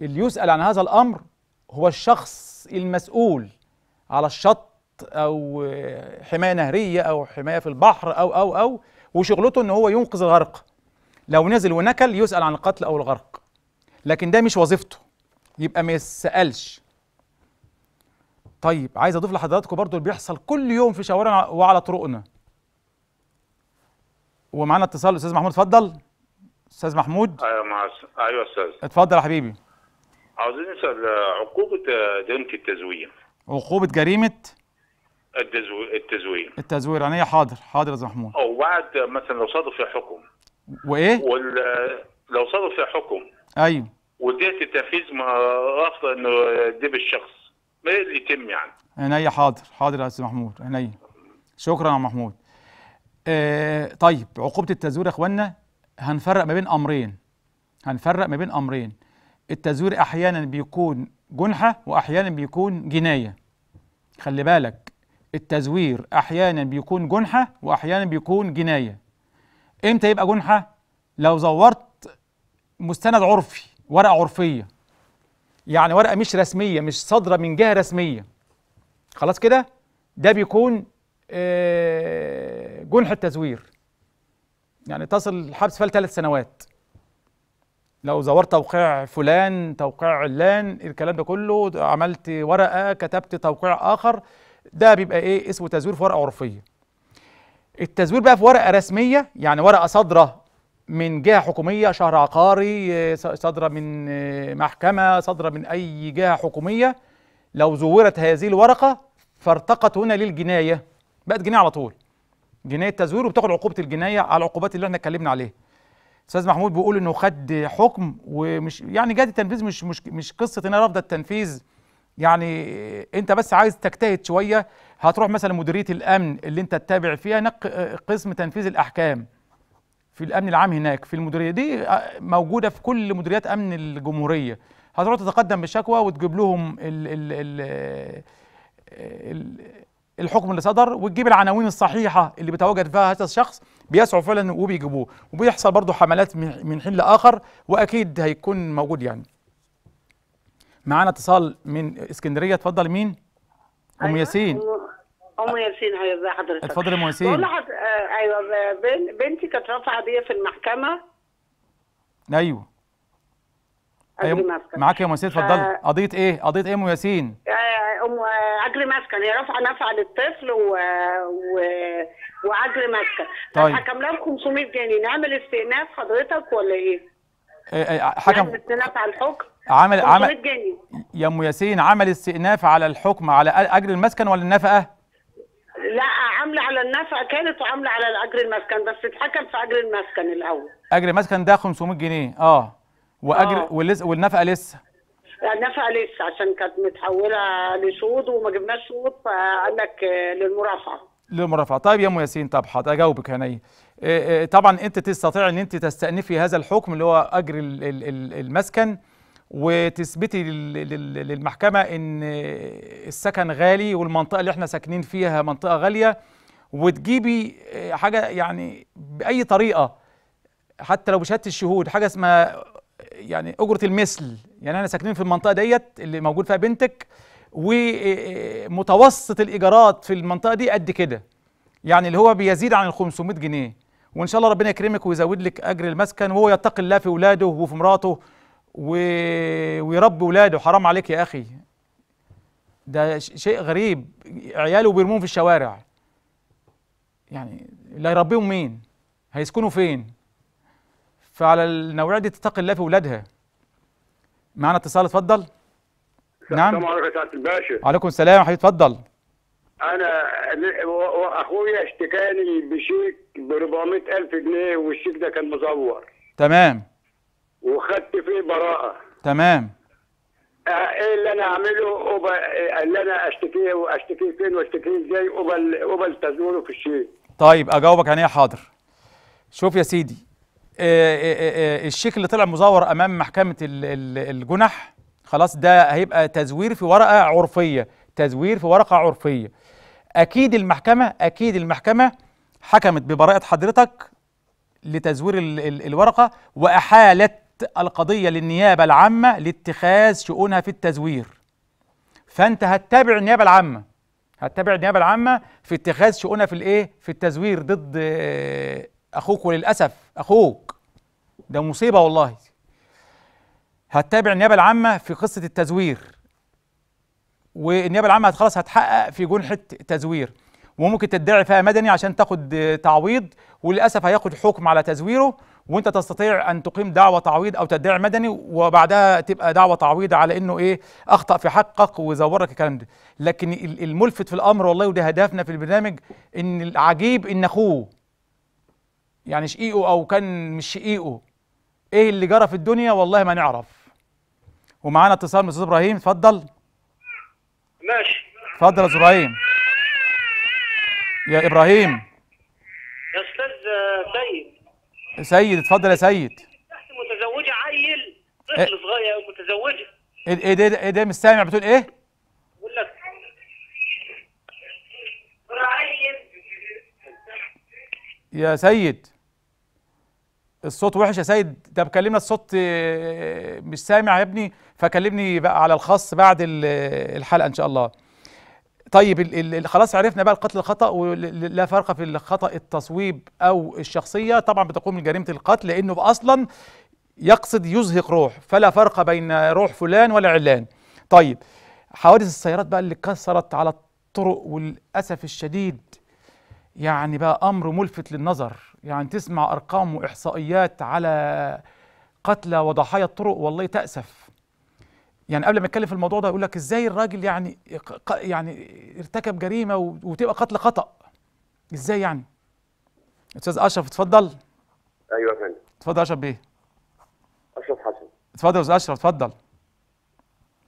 اللي يسأل عن هذا الأمر هو الشخص المسؤول على الشط او حمايه نهريه او حمايه في البحر او او او وشغلته ان هو ينقذ الغرق لو نزل ونكل يسال عن القتل او الغرق لكن ده مش وظيفته يبقى ما يسالش طيب عايز اضيف لحضراتكم برضو اللي بيحصل كل يوم في شوارعنا وعلى طرقنا ومعانا اتصال استاذ محمود اتفضل استاذ محمود ايوه مع ايوه استاذ اتفضل يا حبيبي عاوزين نسال عقوبه آه، جريمه التزوير عقوبه جريمه التزوير التزوير انا يعني حاضر حاضر يا محمود او بعد مثلا لو صادف في حكم وايه؟ وال... لو صادف في حكم ايوه وديت التنفيذ ما رافضه انه دي بالشخص ما اللي يتم يعني عينيا حاضر حاضر يا استاذ محمود عينيا شكرا يا محمود آه طيب عقوبه التزوير يا اخوانا هنفرق ما بين امرين هنفرق ما بين امرين التزوير احيانا بيكون جنحه واحيانا بيكون جنايه خلي بالك التزوير احيانا بيكون جنحه واحيانا بيكون جنايه امتى يبقى جنحه لو زورت مستند عرفي ورقه عرفيه يعني ورقه مش رسميه مش صادره من جهه رسميه خلاص كده ده بيكون آه، جنح التزوير يعني تصل الحبس فال ثلاث سنوات لو زورت توقيع فلان توقيع علان الكلام ده كله عملت ورقه كتبت توقيع اخر ده بيبقى ايه اسمه تزوير في ورقه عرفيه التزوير بقى في ورقه رسميه يعني ورقه صادره من جهه حكوميه شهر عقاري صادره من محكمه صادره من اي جهه حكوميه لو زورت هذه الورقه فارتقت هنا للجنايه بقت جنايه على طول جنايه تزوير وبتاخد عقوبه الجنايه على العقوبات اللي احنا اتكلمنا عليها استاذ محمود بيقول انه خد حكم ومش يعني جهه التنفيذ مش مش مش قصه ان انا رافضه التنفيذ يعني انت بس عايز تجتهد شويه هتروح مثلا مديريه الامن اللي انت تتابع فيها نق قسم تنفيذ الاحكام في الامن العام هناك في المديريه دي آه، موجوده في كل مديريات امن الجمهوريه هتروح تتقدم بالشكوى وتجيب لهم ال ال ال ال الحكم اللي صدر وتجيب العناوين الصحيحه اللي بيتواجد فيها هذا الشخص بيسعوا فعلا وبيجيبوه وبيحصل برضه حملات من حين لاخر واكيد هيكون موجود يعني معانا اتصال من اسكندريه اتفضل مين ام أيوة، ياسين ام ياسين ازي حضرتك اتفضل ام ياسين بقول آه ايوه بن... بنتي كانت رافعه قضيه في المحكمه ايوه أيوة. معاك يا ام ياسين اتفضلي ف... آه. قضيه ايه قضيه ايه ام ياسين آه، ام آه، اجر مسكن هي رافعه نفع للطفل و... و... واجر مسكن طيب حكم لها ب 500 جنيه نعمل استئناف حضرتك ولا ايه؟ حكم استئناف على الحكم عمل عمل يا ام ياسين عمل استئناف على الحكم على اجر المسكن ولا النفقه؟ لا عامله على النفقه كانت وعامله على اجر المسكن بس اتحكم في اجر المسكن الاول اجر المسكن ده 500 جنيه اه واجر آه. والنفقه لسه النفقه لسه عشان كانت متحوله لشهود وما جبناش شهود فقال لك للمرافعه للمرافعه طيب يا ام ياسين طب حاضر اجاوبك هنيه إيه، طبعا انت تستطيع ان انت تستأنفي هذا الحكم اللي هو اجر المسكن وتثبتي للمحكمة أن السكن غالي والمنطقة اللي احنا ساكنين فيها منطقة غالية وتجيبي حاجة يعني بأي طريقة حتى لو بشهادة الشهود حاجة اسمها يعني أجرة المثل يعني احنا ساكنين في المنطقة ديت اللي موجود فيها بنتك ومتوسط الإيجارات في المنطقة دي قد كده يعني اللي هو بيزيد عن ال 500 جنيه وإن شاء الله ربنا يكرمك ويزود لك أجر المسكن وهو يتقي الله في أولاده وفي مراته و... ويربي ولاده حرام عليك يا اخي ده شيء غريب عياله بيرموهم في الشوارع يعني اللي هيربيهم مين هيسكنوا فين فعلى النوعيه دي تتقي الله في ولادها معانا اتصال اتفضل نعم السلام عليكم يا سعاده الباشا وعليكم السلام حبيبي اتفضل انا واخويا اشتكاني بشيك ب 400000 جنيه والشيك ده كان مزور تمام وخدت فيه براءه تمام ايه اللي انا اعمله وب... إيه اللي انا اشتكيه واشتكيه فين واشتكيه ازاي قبل قبل تزويره في الشيء طيب اجاوبك عن ايه حاضر شوف يا سيدي إيه، إيه، الشيك اللي طلع مزور امام محكمه الجنح خلاص ده هيبقى تزوير في ورقه عرفيه تزوير في ورقه عرفيه اكيد المحكمه اكيد المحكمه حكمت ببراءه حضرتك لتزوير الورقه واحالت القضية للنيابة العامة لاتخاذ شؤونها في التزوير فأنت هتتابع النيابة العامة هتتابع النيابة العامة في اتخاذ شؤونها في الإيه؟ في التزوير ضد آه، أخوك وللأسف أخوك ده مصيبة والله هتتابع النيابة العامة في قصة التزوير والنيابة العامة خلاص هتحقق في جنحة تزوير وممكن تدعي فيها مدني عشان تاخد تعويض وللاسف هياخد حكم على تزويره وانت تستطيع ان تقيم دعوه تعويض او تدعي مدني وبعدها تبقى دعوه تعويض على انه ايه اخطا في حقك وزورك الكلام ده لكن الملفت في الامر والله وده هدفنا في البرنامج ان العجيب ان اخوه يعني شقيقه او كان مش شقيقه ايه اللي جرى في الدنيا والله ما نعرف ومعانا اتصال من استاذ ابراهيم اتفضل ماشي اتفضل يا استاذ ابراهيم يا ابراهيم يا استاذ سيد سيد اتفضل يا سيد تحت متزوجه عيل طفل إيه؟ صغير متزوجه ايه ده ايه ده مش سامع بتقول ايه؟ بقول لك يا سيد الصوت وحش يا سيد ده بكلمنا الصوت آه، آه، مش سامع يا ابني فكلمني بقى على الخاص بعد الحلقه ان شاء الله طيب خلاص عرفنا بقى القتل الخطا ولا فرق في الخطا التصويب او الشخصيه طبعا بتقوم جريمه القتل لانه اصلا يقصد يزهق روح فلا فرق بين روح فلان ولا علان طيب حوادث السيارات بقى اللي كسرت على الطرق والاسف الشديد يعني بقى امر ملفت للنظر يعني تسمع ارقام واحصائيات على قتلى وضحايا الطرق والله تاسف يعني قبل ما يتكلم في الموضوع ده يقول لك ازاي الراجل يعني يعني ارتكب جريمه وتبقى قتل خطا ازاي يعني استاذ اشرف اتفضل ايوه يا فندم اتفضل اشرف بيه اشرف حسن اتفضل يا استاذ اشرف اتفضل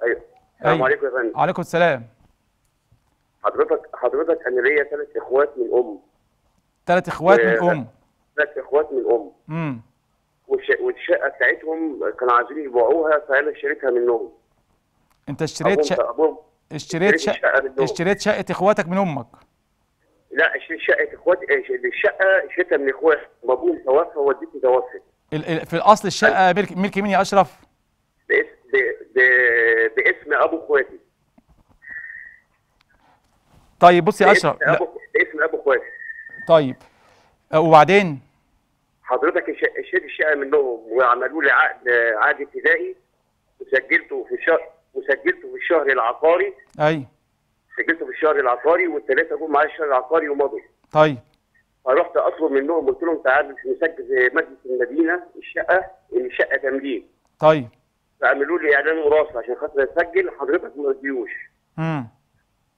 ايوه, أيوة. السلام أيوة. عليكم يا فندم وعليكم السلام حضرتك حضرتك انا ليا ثلاث اخوات من ام ثلاث آه، اخوات من ام ثلاث اخوات من ام امم والشقه بتاعتهم كانوا عايزين يبيعوها فانا اشتريتها منهم انت اشتريت شقه اشتريت شقه اشتريت شقه اخواتك من امك لا اشتريت شقه اخواتي إيه، الشقه اشتريتها من اخواتي ابوهم توفى ووالدتي توفت في الاصل الشقه أيوة. ملك ملك مين يا اشرف؟ باسم ب... باسم ابو اخواتي طيب بص يا اشرف باسم ابو اخواتي طيب أه، وبعدين حضرتك اشتريت الشقه منهم وعملوا لي عقد عقد ابتدائي وسجلته في شهر وسجلته في الشهر العقاري ايوه سجلته في الشهر العقاري والثلاثه جم معايا الشهر العقاري ومضوا طيب فرحت اطلب منهم قلت لهم تعالوا نسجل مجلس المدينه الشقه ان الشقه تمليك طيب فعملوا لي اعلان وراثه عشان خاطر اسجل حضرتك ما تجيوش امم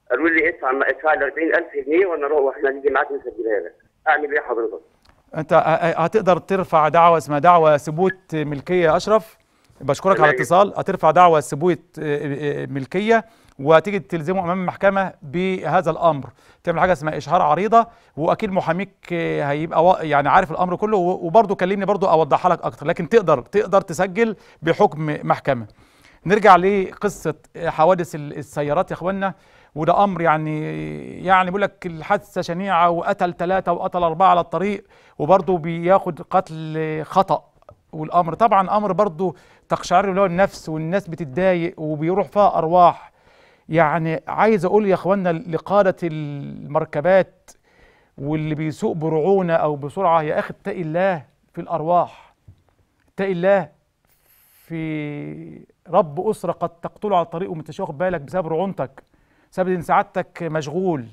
قالوا لي ادفع ادفع لي 40000 جنيه وانا اروح واحنا نيجي معاك نسجلها لك اعمل ايه حضرتك؟ انت هتقدر ترفع دعوه اسمها دعوه ثبوت ملكيه اشرف بشكرك على الاتصال هترفع دعوه سبويه آه، آه، آه، ملكيه وتيجي تلزمه امام المحكمه بهذا الامر تعمل حاجه اسمها اشهار عريضه واكيد محاميك هيبقى يعني عارف الامر كله وبرضه كلمني برضه اوضحها لك اكتر لكن تقدر تقدر تسجل بحكم محكمه نرجع لقصه حوادث السيارات يا اخوانا وده امر يعني يعني بيقول لك الحادثه شنيعه وقتل ثلاثه وقتل اربعه على الطريق وبرضه بياخد قتل خطأ والامر طبعا امر برضه تقشعر له النفس والناس بتتضايق وبيروح فيها ارواح يعني عايز اقول يا اخوانا لقاده المركبات واللي بيسوق برعونه او بسرعه يا اخي اتقي الله في الارواح اتقي الله في رب اسره قد تقتله على الطريق وما انتش واخد بالك بسبب رعونتك بسبب ان سعادتك مشغول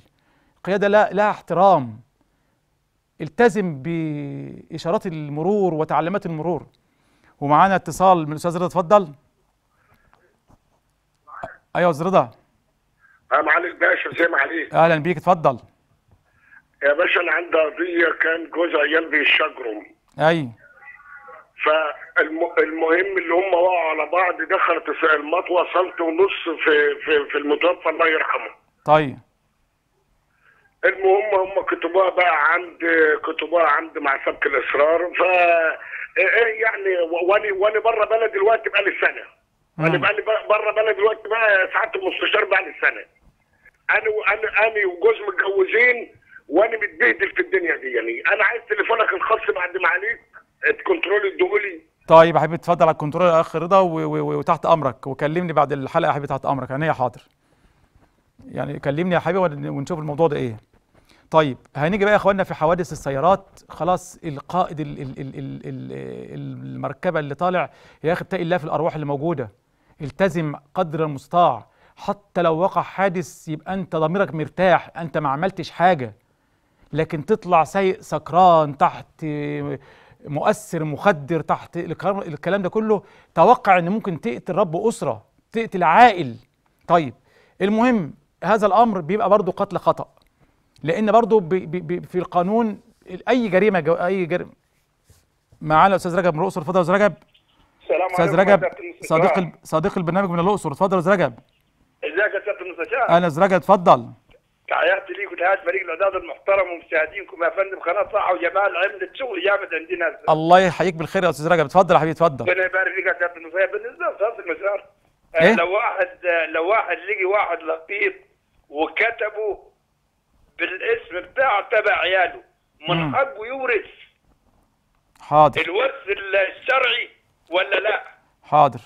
قياده لا لا احترام التزم بإشارات المرور وتعليمات المرور ومعانا اتصال من الأستاذ رضا اتفضل أيوة أستاذ رضا اه معالي الباشا زي ما عليك أهلا بيك اتفضل يا باشا أنا عندي قضية كان جوز عيال بيشجرم أيوة فالمهم اللي هم وقعوا على بعض دخلت المطوه صلت ونص في في في المتوفى الله يرحمه. طيب. المهم هم كتبوها بقى عند كتبوها عند مع سبك الاصرار ف إيه يعني وانا وانا بره بلد دلوقتي بقى لي سنه انا بقى لي بره بلد دلوقتي بقى سعاده المستشار بقى لي سنه انا وانا انا وجوزي متجوزين وانا متبهدل في الدنيا دي يعني انا عايز تليفونك الخاص بعد ما عليك الكنترول الدولي طيب يا حبيبي اتفضل على الكنترول يا اخ رضا وتحت امرك وكلمني بعد الحلقه يا حبيبي تحت امرك انا حاضر يعني كلمني يا حبيبي ونشوف الموضوع ده ايه طيب هنيجي بقى يا اخوانا في حوادث السيارات خلاص القائد الـ الـ الـ الـ الـ المركبه اللي طالع يا اخي اتقي الله في الارواح اللي موجوده التزم قدر المستطاع حتى لو وقع حادث يبقى انت ضميرك مرتاح انت ما عملتش حاجه لكن تطلع سايق سكران تحت مؤثر مخدر تحت الكلام ده كله توقع ان ممكن تقتل رب اسره تقتل عائل طيب المهم هذا الامر بيبقى برضه قتل خطأ لان برضه في القانون اي جريمه جو اي جريمه معانا الاستاذ رجب من الاقصر اتفضل يا استاذ رجب السلام عليكم استاذ رجب صديق ال... صديق البرنامج من الاقصر اتفضل يا استاذ رجب ازيك يا استاذ المستشار انا استاذ رجب اتفضل تحياتي ليك وتحيات فريق الاعداد المحترم ومشاهدينكم يا فندم قناه صحه وجمال عملت شغل جامد عندنا الله يحييك بالخير يا استاذ رجب اتفضل يا حبيبي اتفضل ربنا يبارك فيك يا استاذ مستشار بالنسبه لاستاذ المستشار إيه؟ لو واحد لو واحد لقي واحد لقيط وكتبه بالاسم بتاعه تبع عياله من حقه يورث حاضر الورث الشرعي ولا لا حاضر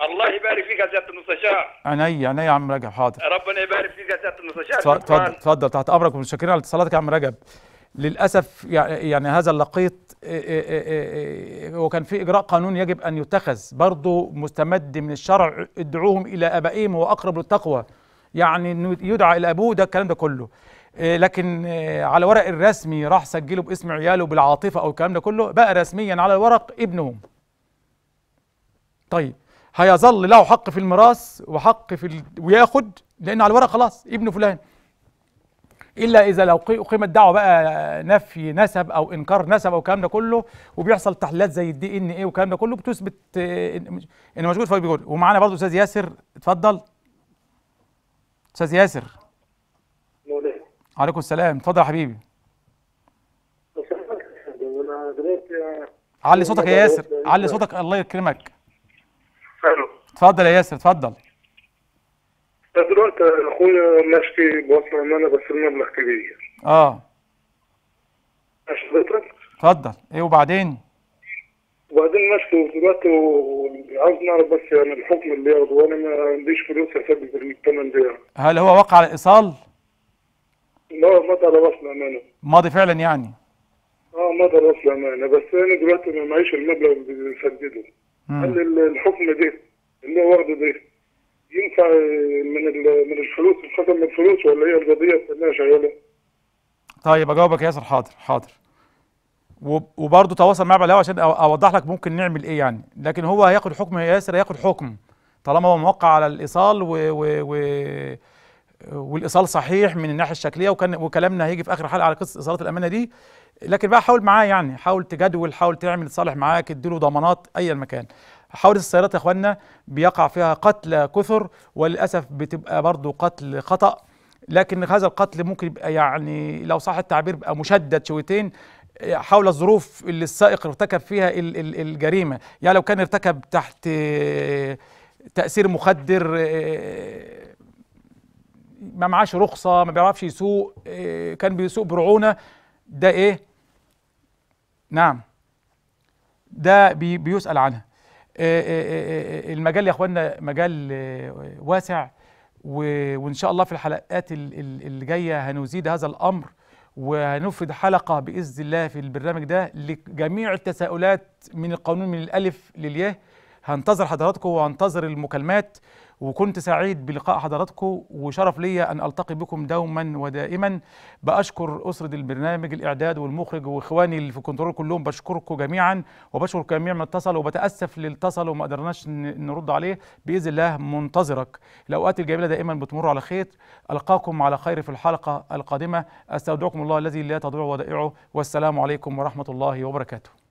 الله يبارك فيك يا سياده المستشار عيني عيني يا عم رجب حاضر ربنا يبارك فيك يا سياده المستشار اتفضل اتفضل تحت امرك ومتشكرين على اتصالاتك يا عم رجب للاسف يعني هذا اللقيط وكان في اجراء قانون يجب ان يتخذ برضه مستمد من الشرع ادعوهم الى ابائهم هو اقرب للتقوى يعني انه يدعى الى ابوه ده الكلام ده كله إيه، لكن إيه، على ورق الرسمي راح سجله باسم عياله بالعاطفه او الكلام ده كله بقى رسميا على الورق ابنهم طيب هيظل له حق في الميراث وحق في ال... وياخد لان على الورق خلاص ابن فلان الا اذا لو أقيمت دعوه بقى نفي نسب او انكار نسب او الكلام ده كله وبيحصل تحليلات زي الدي ان ايه والكلام ده كله بتثبت ان موجود فبيقول بيقول ومعانا برضه استاذ ياسر اتفضل استاذ ياسر عليكم السلام اتفضل يا حبيبي علي صوتك يا ياسر علي صوتك الله يكرمك الو اتفضل يا ياسر اتفضل دلوقتي اخويا ماشي بوصل ان انا بس مبلغ كبير اه اتفضل ايه وبعدين وبعدين ماشي دلوقتي وعاوز نعرف بس يعني الحكم اللي ياخده وانا ما عنديش فلوس اسدد الثمن ده هل هو وقع على الايصال؟ لا ما طلبش الأمانة ماضي فعلا يعني اه ما طلبش الأمانة بس انا دلوقتي ما معيش المبلغ اللي بنسدده هل الحكم ده اللي هو واخده ده ينفع من من الفلوس الخصم من الفلوس ولا هي القضيه كلها شغاله؟ طيب اجاوبك يا ياسر حاضر حاضر وبرضه تواصل معاه بالهوا عشان اوضح لك ممكن نعمل ايه يعني لكن هو هياخد حكم ياسر هياخد حكم طالما هو موقع على الايصال و, و, و والايصال صحيح من الناحيه الشكليه وكان وكلامنا هيجي في اخر حلقه على قصه اصاله الامانه دي لكن بقى حاول معاه يعني حاول تجدول حاول تعمل تصالح معاه تديله ضمانات اي مكان حوادث السيارات يا اخوانا بيقع فيها قتلى كثر وللاسف بتبقى برضه قتل خطا لكن هذا القتل ممكن يبقى يعني لو صح التعبير بقى مشدد شويتين حول الظروف اللي السائق ارتكب فيها الجريمه يعني لو كان ارتكب تحت تاثير مخدر آه، ما معاش رخصه ما بيعرفش يسوق إيه، كان بيسوق برعونه ده ايه نعم ده بي بيسال عنها إيه، إيه، المجال يا اخوانا مجال واسع وان شاء الله في الحلقات اللي جايه هنزيد هذا الامر وهنفرد حلقه باذن الله في البرنامج ده لجميع التساؤلات من القانون من الالف للياء هنتظر حضراتكم وهنتظر المكالمات وكنت سعيد بلقاء حضراتكم وشرف ليا أن ألتقي بكم دوما ودائما بأشكر أسرة البرنامج الإعداد والمخرج وإخواني اللي في الكنترول كلهم بشكركم جميعا وبشكر جميع من اتصل وبتأسف للي اتصل وما قدرناش نرد عليه بإذن الله منتظرك الأوقات الجميلة دائما بتمر على خير ألقاكم على خير في الحلقة القادمة أستودعكم الله الذي لا تضيع ودائعه والسلام عليكم ورحمة الله وبركاته